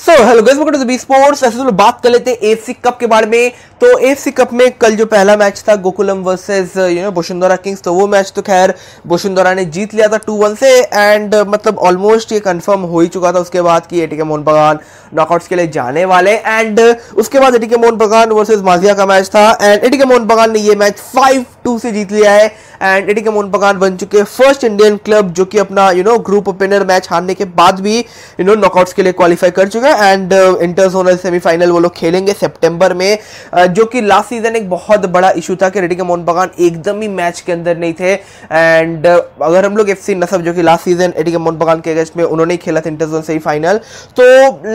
so hello guys welcome to the sports ऐसे तो बात कर लेते हैं एफसी कप के बारे में तो एफसी कप में कल जो पहला मैच था Gokulam versus you know Bashundhara kings तो वो मैच तो खैर बोशुंदरा ने जीत लिया था टू वन से एंड uh, मतलब ऑलमोस्ट ये कंफर्म हो ही चुका था उसके बाद कि एटीके मोहन बगान नॉकआउट्स के लिए जाने वाले एंड uh, उसके बाद एटीके मोहन बगान वर्सेज माजिया का मैच था एंड एटीके मोहन बगान ने ये मैच फाइव टू से जीत लिया है एंड एटीके मोहन बगान बन चुके हैं फर्स्ट इंडियन क्लब जो कि अपना you know group opener match हारने के बाद भी यू नो नॉकआउट्स के लिए क्वालिफाई कर चुके चुका है एंड इंटर जोनल सेमीफाइनल वो लोग खेलेंगे सेप्टेम्बर में uh, जो कि लास्ट सीजन एक बहुत बड़ा इशू था कि रेडी के मोहन बगान एकदम ही मैच के अंदर नहीं थे एंड uh, अगर हम लोग एफ सी नसब जो कि लास्ट सीजन रेडी के मोहन बगान के अगेंस्ट में उन्होंने खेला था इंटर जोन सेमीफाइनल तो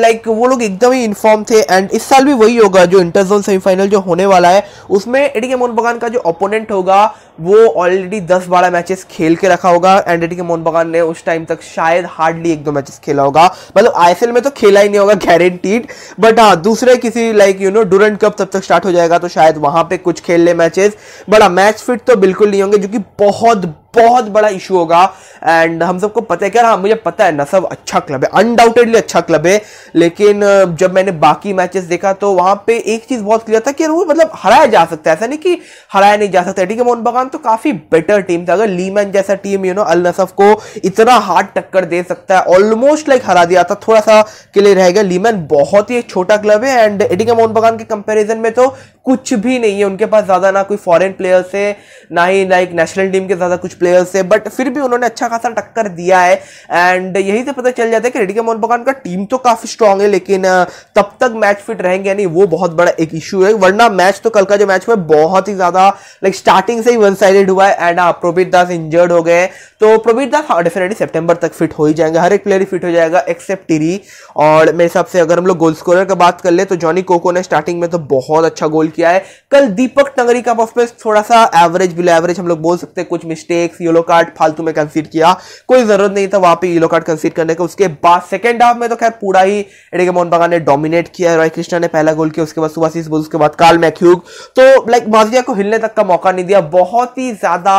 लाइक वो लोग एकदम ही इन्फॉर्म थे एंड इस साल भी वही होगा जो इंटर जोन सेमीफाइनल जो होने वाला है उसमें एडी के मोहन बगान का जो ओपोनेंट होगा वो ऑलरेडी दस बारह मैचेस खेल के रखा होगा एंड एडी के मोहन बगान ने उस टाइम तक शायद हार्डली एक दो मैचेस खेला होगा मतलब आईएसएल में तो खेला ही नहीं नहीं होगा गारंटीड बट हाँ दूसरे किसी like you know Durand cup तब तक स्टार्ट हो जाएगा तो शायद वहां पे कुछ खेल ले मैचेस बट मैच फिट तो बिल्कुल नहीं होंगे जो कि बहुत बहुत बड़ा इशू होगा एंड हम सबको पता है क्या हाँ मुझे पता है नसब अच्छा क्लब है अनडाउटेडली अच्छा क्लब है लेकिन जब मैंने बाकी मैचेस देखा तो वहां पे एक चीज बहुत क्लियर था कि वो मतलब हराया जा सकता है ऐसा नहीं कि हराया नहीं जा सकता ठीक है मोहन बगान तो काफी बेटर टीम था अगर लीमैन जैसा team you know Al Nasaf को इतना हार्ड टक्कर दे सकता है ऑलमोस्ट लाइक हरा दिया था थोड़ा सा क्लियर रहेगा लीमैन बहुत ही छोटा क्लब है एंड एडिका मोहन बगान के कंपेरिजन में तो कुछ भी नहीं है उनके पास ज़्यादा ना कोई फॉरेन प्लेयर्स है ना ही लाइक नेशनल टीम के ज़्यादा कुछ प्लेयर्स है बट फिर भी उन्होंने अच्छा खासा टक्कर दिया है एंड यही से पता चल जाता है कि रेडिका मोहन बगान का टीम तो काफ़ी स्ट्रांग है लेकिन तब तक मैच फिट रहेंगे यानी वो बहुत बड़ा एक इशू है वरना मैच तो कल का जो मैच हुआ बहुत ही ज़्यादा लाइक स्टार्टिंग से ही वन साइडेड हुआ है एंड आप प्रोबीत दास इंजर्ड हो गए तो प्रोबीत दास डेफिनेटली सेप्टेम्बर तक फिट हो ही जाएंगे हर एक प्लेयर ही फिट हो जाएगा एक्सेप्ट टीरी और मेरे हिसाब से अगर हम लोग गोल स्कोर की बात कर ले तो जॉनी कोको ने स्टार्टिंग में तो बहुत अच्छा गोल किया किया है कल दीपक टंगरी का परफॉर्मेंस थोड़ा सा एवरेज बिलो एवरेज हम लोग बोल सकते हैं कुछ मिस्टेक्स येलो कार्ड फालतू में कंसीड किया कोई जरूरत नहीं था वहां पे येलो कार्ड कंसीड करने का उसके बाद सेकेंड हाफ में तो खैर पूरा ही एडिके मोहन बगान ने डोमिनेट किया रॉय कृष्णा ने पहला गोल किया उसके बाद सुभाषीस बोल उसके बाद काल मैक्यूग तो लाइक माजिया को हिलने तक का मौका नहीं दिया बहुत ही ज्यादा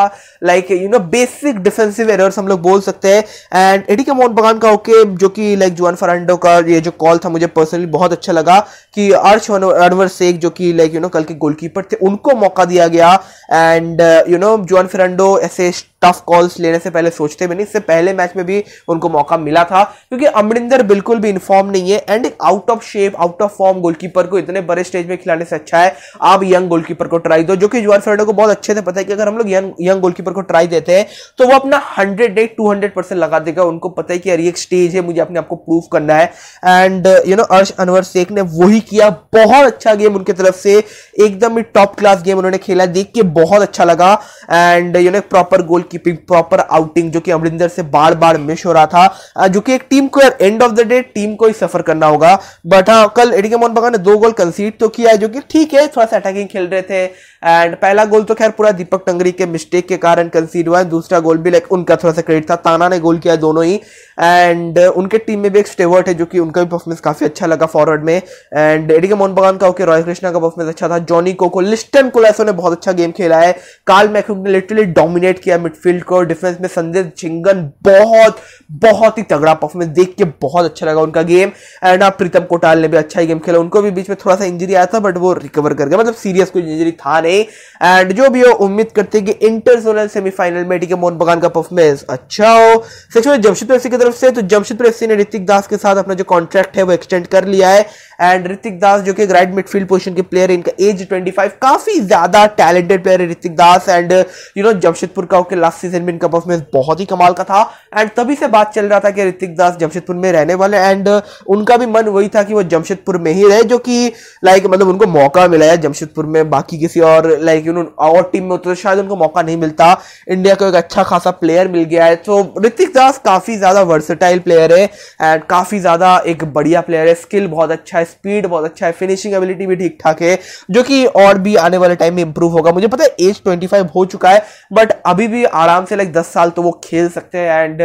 like you know basic defensive errors हम लोग बोल सकते हैं एंड एडिके मोहन बगान का ओके जो कि लाइक जुआन फरांडो का ये जो कॉल था मुझे पर्सनली बहुत अच्छा लगा कि अर्श अनवर शेख जो कि लाइक नो कल के गोलकीपर थे उनको मौका दिया गया एंड यू नो जोन फिरंडो ऐसे टफ कॉल्स लेने से पहले सोचते भी नहीं इससे पहले मैच में भी उनको मौका मिला था क्योंकि अमरिंदर बिल्कुल भी इन्फॉर्म नहीं है and out of shape out of form goalkeeper को इतने बड़े स्टेज में खिलाने से अच्छा है आप यंग गोलकीपर को ट्राई दो जो कि जुआर फेडो को बहुत अच्छे से पता है कि अगर हम लोग यंग यंग गोलकीपर को ट्राई देते हैं तो वो अपना hundred the two hundred percent लगा देगा उनको पता है कि अरे एक स्टेज है मुझे अपने आपको प्रूव करना है एंड यू नो अर्श अनवर शेख ने वही किया बहुत अच्छा गेम उनकी तरफ से एकदम ही टॉप क्लास गेम उन्होंने खेला देख के बहुत अच्छा लगा and you know proper goal keeping proper outing जो कि अमरिंदर से बार बार मिस हो रहा था जो कि एक टीम को end of the day team को ही सफर करना होगा बट हाँ कल एडिके मोहन बगान ने दो गोल कंसीड तो किया जो कि ठीक है थोड़ा सा अटैकिंग खेल रहे थे एंड पहला गोल तो खैर पूरा दीपक टंगरी के मिस्टेक के कारण कंसीड हुआ है दूसरा गोल भी लाइक उनका थोड़ा सा क्रेडिट था ताना ने गोल किया दोनों ही एंड उनके टीम में भी एक स्टेवर्ट है जो कि उनका भी परफॉर्मेंस काफी अच्छा लगा फॉरवर्ड में एंड एडिके मोहन बगान का ओके रॉय कृष्णा का परफॉर्मेंस अच्छा था जॉनी कोको लिस्टन लैसो ने बहुत अच्छा गेम खेला है काल मैक्रूक ने लिटरली डोमिनेट किया मिडफील्ड को डिफेंस में संदेश झिंगन बहुत बहुत ही तगड़ा परफॉर्मेंस देख के बहुत अच्छा लगा उनका गेम एंड आप प्रीतम कोटाल ने भी अच्छा ही गेम खेला उनको भी बीच में थोड़ा सा इंजरी आया था बट वो रिकवर कर गया मतलब सीरियस कोई इंजरी था नहीं में एंड जो भी हो उम्मीद करते हैं कि इंटर जोनल सेमीफाइनल में ठीक है मोहन बगान का परफॉर्मेंस अच्छा हो सेक्शन में जमशेदपुर एफ की तरफ से तो जमशेदपुर एफ ने ऋतिक दास के साथ अपना जो कॉन्ट्रैक्ट है वो एक्सटेंड कर लिया है एंड ऋतिक दास जो कि राइट मिडफील्ड पोजिशन के प्लेयर इनका एज ट्वेंटी काफी ज्यादा टैलेंटेड प्लेयर है Hrithik Das and you know Jamshedpur का ओके लास्ट सीजन में इनका परफॉर्मेंस बहुत ही कमाल का था एंड तभी से बात चल रहा था कि ऋतिक दास जमशेदपुर में रहने वाले एंड उनका भी मन वही था कि वो जमशेदपुर में ही रहे जो कि लाइक मतलब उनको मौका मिला है जमशेदपुर में बाकी किसी और और लाइक यू नो और टीम में होते शायद उनको मौका नहीं मिलता इंडिया को एक अच्छा खासा प्लेयर मिल गया है तो ऋतिक दास काफ़ी ज़्यादा वर्सेटाइल प्लेयर है एंड काफ़ी ज़्यादा एक बढ़िया प्लेयर है स्किल बहुत अच्छा है स्पीड बहुत अच्छा है फिनिशिंग एबिलिटी भी ठीक ठाक है जो कि और भी आने वाले टाइम में इंप्रूव होगा मुझे पता है एज ट्वेंटी हो चुका है बट अभी भी आराम से लाइक दस साल तो वो खेल सकते हैं एंड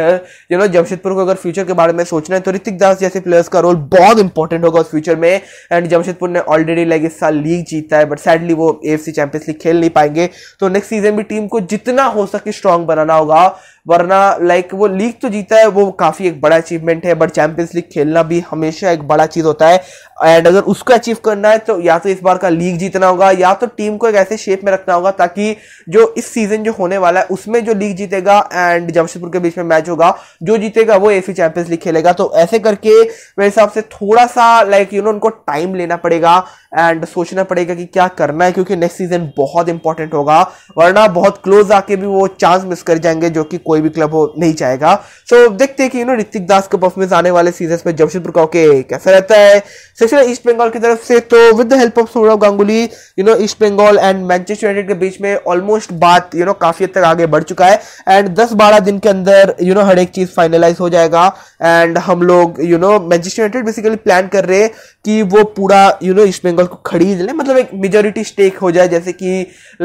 यू नो जमशेदपुर को अगर फ्यूचर के बारे में सोचना है तो ऋतिक दास जैसे प्लेयर्स का रोल बहुत इंपॉर्टेंट होगा उस फ्यूचर में एंड जमशेदपुर ने ऑलरेडी लाइक इस साल लीग जीता है बट सैडली वो एफ सी चैंपियंस लीग खेल नहीं पाएंगे तो नेक्स्ट सीजन भी टीम को जितना हो सके स्ट्रांग बनाना होगा वरना लाइक वो लीग तो जीता है वो काफ़ी एक बड़ा अचीवमेंट है बट चैंपियंस लीग खेलना भी हमेशा एक बड़ा चीज़ होता है एंड अगर उसको अचीव करना है तो या तो इस बार का लीग जीतना होगा या तो टीम को एक ऐसे शेप में रखना होगा ताकि जो इस सीज़न जो होने वाला है उसमें जो लीग जीतेगा एंड जमशेदपुर के बीच में मैच होगा जो जीतेगा वो एफ चैंपियंस लीग खेलेगा तो ऐसे करके मेरे हिसाब से थोड़ा सा लाइक यू नो उनको टाइम लेना पड़ेगा एंड सोचना पड़ेगा कि क्या करना है क्योंकि नेक्स्ट सीजन बहुत इंपॉर्टेंट होगा वरना बहुत क्लोज आके भी वो चांस मिस कर जाएंगे जो कि कोई कोई भी क्लब हो नहीं चाहेगा सो so, देखते हैं कि यू नो ऋतिक दास के परफॉर्मेंस आने वाले सीजन में जमशेदपुर का ओके कैसा रहता है सेक्शन ईस्ट बंगाल की तरफ से तो with the help of Sourav Ganguly you know East Bengal and Manchester United के बीच में ऑलमोस्ट बात यू नो काफी हद तक आगे बढ़ चुका है एंड दस बारह दिन के अंदर यू नो हर एक चीज फाइनलाइज हो जाएगा एंड हम लोग you know Manchester United basically plan कर रहे हैं कि वो पूरा यू नो ईस्ट बंगाल को खरीद ले मतलब एक मेजोरिटी स्टेक हो जाए जैसे कि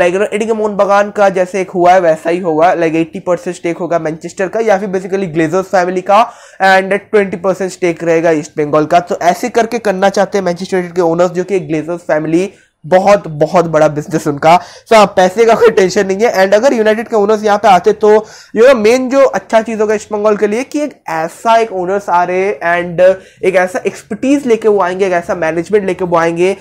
like you know adding Mohun Bagan का जैसे एक हुआ है वैसा ही होगा लाइक एट्टी परसेंट स्टेक होगा मैनचेस्टर का या फिर बेसिकली ग्लेजर्स फैमिली का एंड ट्वेंटी परसेंट स्टेक रहेगा ईस्ट बंगाल का तो ऐसे करके करना चाहते हैं मैनचेस्टर यूनाइटेड के ओनर्स जो कि ग्लेजर्स फैमिली बहुत बहुत बड़ा बिजनेस उनका सो so, हाँ, पैसे का कोई टेंशन नहीं है एंड अगर यूनाइटेड के ओनर्स यहाँ पे आते तो यू नो मेन जो अच्छा चीज होगा ईस्ट बंगाल के लिए कि एक ऐसा एक ओनर्स आ रहे एंड एक ऐसा एक्सपर्टीज लेके वो आएंगे एक ऐसा मैनेजमेंट लेके वो आएंगे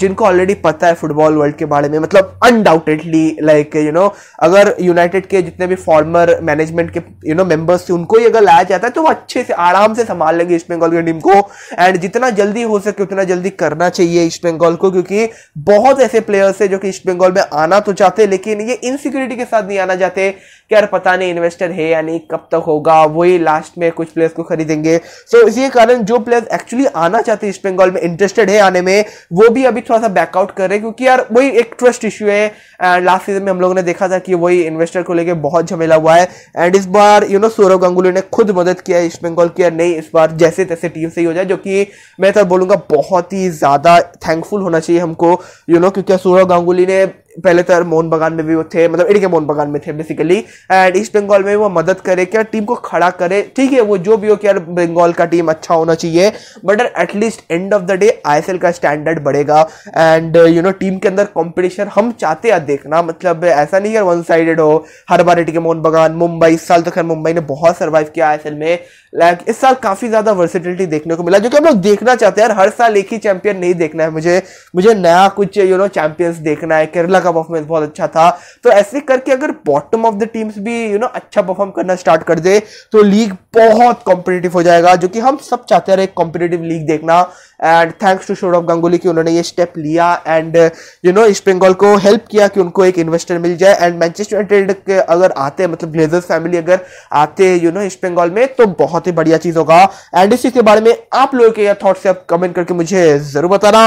जिनको ऑलरेडी पता है फुटबॉल वर्ल्ड के बारे में मतलब अनडाउटेडली लाइक यू नो अगर यूनाइटेड के जितने भी फॉर्मर मैनेजमेंट के यू नो मेंबर्स थे उनको ही अगर लाया जाता है तो वो अच्छे से आराम से संभाल लेंगे ईस्ट बंगाल की टीम को एंड जितना जल्दी हो सके उतना जल्दी करना चाहिए ईस्ट बंगाल को क्योंकि बहुत ऐसे प्लेयर्स है जो कि ईस्ट बंगाल में आना तो चाहते लेकिन ये इनसिक्योरिटी के साथ नहीं आना चाहते कि यार पता नहीं इन्वेस्टर है या नहीं कब तक होगा वही लास्ट में कुछ प्लेयर्स को खरीदेंगे सो so, इसी कारण जो प्लेयर्स एक्चुअली आना चाहते ईस्ट बंगाल में इंटरेस्टेड है आने में वो भी अभी थोड़ा सा बैकआउट कर रहे हैं क्योंकि यार वही एक ट्रस्ट इश्यू है एंड लास्ट सीजन में हम लोगों ने देखा था कि वही इन्वेस्टर को लेकर बहुत झमेला हुआ है एंड इस बार यू नो सौरव गंगुली ने खुद मदद किया ईस्ट बंगाल की यार नहीं इस बार जैसे तैसे टीम से ही हो जाए जो कि मैं तो बोलूंगा बहुत ही ज्यादा थैंकफुल होना चाहिए हमको you know क्योंकि सूरव गांगुली ने पहले तो मोहन बगान में भी वो थे मतलब इनके मोहन बगान में थे बेसिकली एंड ईस्ट बंगाल में वो मदद करे क्या टीम को खड़ा करे ठीक है वो जो भी हो कि यार बंगाल का टीम अच्छा होना चाहिए but at least end of the day I का स्टैंडर्ड बढ़ेगा एंड यू नो टीम के अंदर कॉम्पिटिशन हम चाहते हैं देखना मतलब ऐसा नहीं यार वन साइडेड हो हर बार के मोहन बगान मुंबई इस साल तो खैर मुंबई ने बहुत सर्वाइव किया आई में लाइक like, इस साल काफी ज्यादा वर्सिटिलिटी देखने को मिला जो कि हम लोग देखना चाहते हैं यार हर साल एक ही चैंपियन नहीं देखना है मुझे मुझे नया कुछ यू नो चैंपियंस देखना है केरला कोलकाता का परफॉर्मेंस बहुत अच्छा था तो ऐसे करके अगर बॉटम ऑफ द टीम्स भी यू you नो know, अच्छा परफॉर्म करना स्टार्ट कर दे तो लीग बहुत कॉम्पिटेटिव हो जाएगा जो कि हम सब चाहते हैं एक कॉम्पिटेटिव लीग देखना and thanks to Saurabh Ganguly की उन्होंने ये स्टेप लिया and you know East Bengal को हेल्प किया कि उनको एक इन्वेस्टर मिल जाए एंड मैनचेस्टर यूनाइटेड के अगर आते मतलब ग्लेजर्स फैमिली अगर आते यू नो ईस्ट बंगाल में तो बहुत ही बढ़िया चीज होगा एंड इसी के बारे में आप लोगों के थॉट्स आप कमेंट करके मुझे जरूर बताना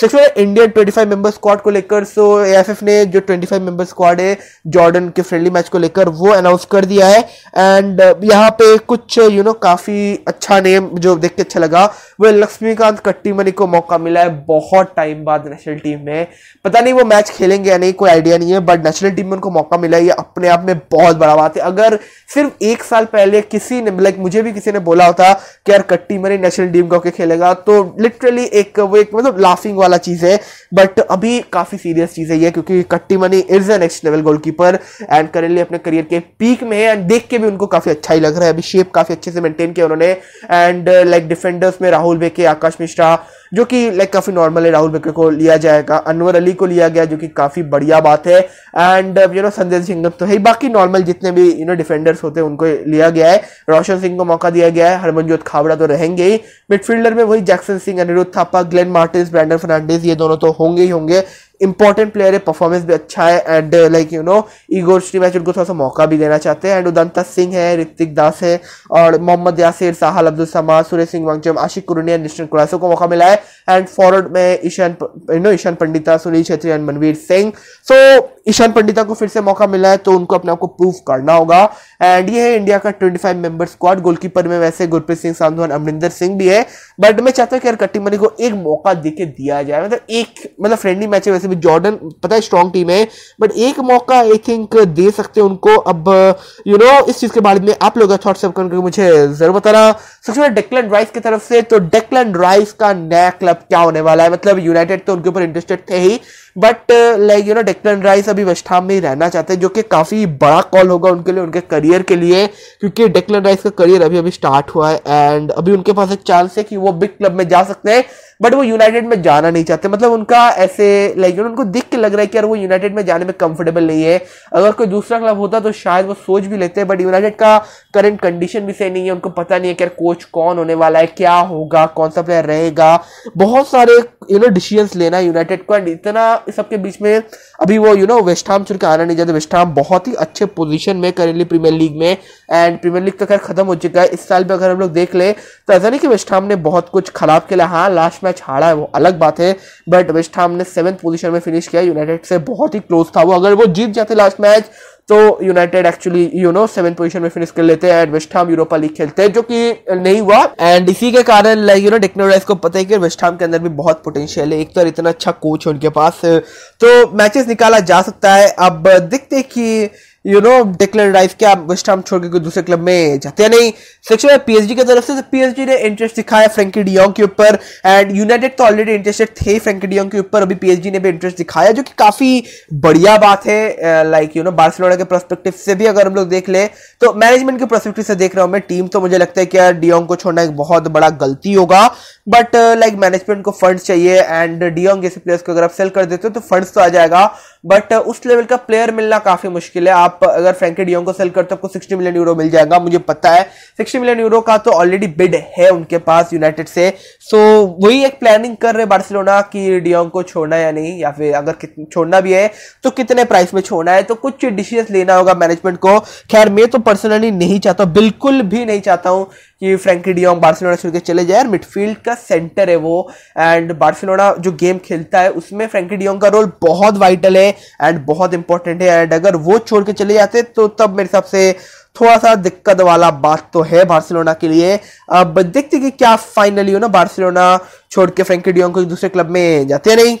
section Indian twenty five member squad को लेकर सो एफ ने जो ट्वेंटी फाइव मेंबर स्क्वाड है जॉर्डन के फ्रेंडली मैच को लेकर वो अनाउंस कर दिया है एंड यहाँ पे कुछ यू you नो know, काफी अच्छा नेम जो देख के अच्छा लगा वो लक्ष्मीकांत शक्ति मलिक को मौका मिला है बहुत टाइम बाद नेशनल टीम में पता नहीं वो मैच खेलेंगे या नहीं कोई आइडिया नहीं है बट नेशनल टीम में उनको मौका मिला है ये अपने आप में बहुत बड़ा बात है अगर सिर्फ एक साल पहले किसी ने लाइक मुझे भी किसी ने बोला होता कि यार कट्टी मरी नेशनल टीम का खेलेगा तो लिटरली एक वो एक मतलब लाफिंग वाला चीज़ है बट अभी काफ़ी सीरियस चीज़ है ये क्योंकि Kattimani is a next level goalkeeper and currently अपने करियर के पीक में है एंड देख के भी उनको काफ़ी अच्छा ही लग रहा है अभी शेप काफ़ी अच्छे से मेंटेन किया उन्होंने एंड लाइक डिफेंडर्स में राहुल बेके आकाश मिश्रा रहा जो कि लाइक काफी नॉर्मल है राहुल बेकर को लिया जाएगा अनवर अली को लिया गया जो कि काफी बढ़िया बात है and you know Sanjay Singh तो है बाकी नॉर्मल जितने भी यू नो डिफेंडर्स होते हैं उनको लिया गया है रोशन सिंह को मौका दिया गया है हरमनजोत खावड़ा तो रहेंगे ही मिडफील्डर में वही जैक्सन सिंह अनिरुद्ध थापा ग्लेन मार्टिस ब्रैंडन फर्नांडिस ये दोनों तो होंगे ही होंगे इंपॉर्टेंट प्लेयर है परफॉर्मेंस भी अच्छा है एंड लाइक यू नो ईगोर श्री मैच उनको थोड़ा सा मौका भी देना चाहते हैं एंड उदंता सिंह है ऋतिक दास है और मोहम्मद यासिर साहल अब्दुल समा सुरेश सिंह वांगचम आशिक कुरुनिया निश्चित कुरासो को मौका मिला है एंड फॉरवर्ड में Ishan you know Ishan Pandita Sunil Chhetri and Manvir Singh so Ishan Pandita को फिर से मौका मिला है तो उनको अपने आप को प्रूव करना होगा एंड ये है इंडिया का twenty five member squad goalkeeper में वैसे गुरप्रीत सिंह साधु और अमरिंदर सिंह भी है बट मैं चाहता हूँ कि यार कट्टी मनी को एक मौका दे के दिया जाए मतलब एक मतलब फ्रेंडली मैच है वैसे से भी जॉर्डन पता है स्ट्रॉन्ग टीम है बट एक मौका आई थिंक दे सकते हैं उनको अब यू नो इस चीज के बारे में आप लोगों का थॉट्स अप करके मुझे जरूर बताना सबसे पहले डेक्लन राइस की तरफ से तो डेक्लन राइस का नया क्लब क्या होने वाला है मतलब यूनाइटेड तो उनके ऊपर इंटरेस्टेड थे ही but like you know Declan Rice अभी वेस्टहाम में ही रहना चाहते हैं जो कि काफ़ी बड़ा कॉल होगा उनके लिए उनके करियर के लिए क्योंकि डेक्लन राइस का करियर अभी अभी स्टार्ट हुआ है एंड अभी उनके पास एक चांस है कि वो बिग क्लब में जा सकते हैं बट वो यूनाइटेड में जाना नहीं चाहते मतलब उनका ऐसे लाइक उनको दिख के लग रहा है कि यार वो यूनाइटेड में जाने में कंफर्टेबल नहीं है अगर कोई दूसरा क्लब होता तो शायद वो सोच भी लेते हैं बट यूनाइटेड का करंट कंडीशन भी सही नहीं है उनको पता नहीं है कि यार कोच कौन होने वाला है क्या होगा कौन सा प्लेयर रहेगा बहुत सारे यू नो डिसीजंस लेना यूनाइटेड को एंड इतना सबके बीच में अभी वो यू नो वेस्टहाम चुन के आना नहीं चाहते वेस्टहाम बहुत ही अच्छे पोजीशन में करेंटली प्रीमियर लीग में एंड प्रीमियर लीग तो खैर खत्म हो चुका है इस साल भी अगर हम लोग देख ले तो ऐसा नहीं कि वेस्टहाम ने बहुत कुछ खराब खेला हाँ लास्ट मैच हारा है वो अलग बात है बट वेस्ट हाम ने सेवंथ पोजीशन में फिनिश किया यूनाइटेड से बहुत ही क्लोज था वो अगर वो जीत जाते लास्ट मैच तो United actually you know seven position में फिनिश कर लेते हैं and West Ham Europa League खेलते हैं जो कि नहीं हुआ एंड इसी के कारण लाइक यू नो डिक्नोराइज को पता है कि वेस्ट हाम के अंदर भी बहुत पोटेंशियल है एक तो इतना अच्छा कोच है उनके पास तो मैचेस निकाला जा सकता है अब देखते कि यू नो डिक्लेयर राइस आप वेस्ट हम छोड़ के कोई दूसरे क्लब में जाते हैं नहीं सेक्शन में पीएचडी की तरफ से पीएचडी तो ने इंटरेस्ट दिखाया फ्रेंकी डियोंग के ऊपर एंड यूनाइटेड तो ऑलरेडी इंटरेस्टेड थे फ्रेंकी डियोंग के ऊपर अभी पीएचडी ने भी इंटरेस्ट दिखाया जो कि काफी बढ़िया बात है लाइक यू नो बार्सिलोना के परस्पेक्टिव से भी अगर हम लोग देख ले तो मैनेजमेंट के परस्पेक्टिव से देख रहा हूं मैं टीम तो मुझे लगता है कि यार डियोंग को छोड़ना एक बहुत बड़ा गलती होगा बट लाइक मैनेजमेंट को फंड चाहिए एंड डियोंग जैसे प्लेयर्स को अगर आप सेल कर देते हो तो फंड्स तो आ जाएगा बट उस लेवल का प्लेयर मिलना काफी मुश्किल है आप आप अगर फ्रेंकी डियोंग को सेल करते हो आपको 60 मिलियन यूरो मिल जाएगा मुझे पता है 60 मिलियन यूरो का तो ऑलरेडी बिड है उनके पास यूनाइटेड से सो so, वही एक प्लानिंग कर रहे हैं बार्सिलोना कि डियोंग को छोड़ना या नहीं या फिर अगर छोड़ना भी है तो कितने प्राइस में छोड़ना है तो कुछ डिसीजन लेना होगा मैनेजमेंट को खैर मैं तो पर्सनली नहीं चाहता बिल्कुल भी नहीं चाहता हूँ कि फ्रेंकी डियोंग बार्सिलोना छोड़ के चले जाए और मिडफील्ड का सेंटर है वो एंड बार्सिलोना जो गेम खेलता है उसमें फ्रेंकी डियोंग का रोल बहुत वाइटल है एंड बहुत इंपॉर्टेंट है एंड अगर वो छोड़ के चले जाते तो तब मेरे हिसाब से थोड़ा सा दिक्कत वाला बात तो है बार्सिलोना के लिए अब देखते कि क्या फाइनली हो ना बार्सिलोना छोड़ के फ्रेंकी डियोंग को दूसरे क्लब में जाते नहीं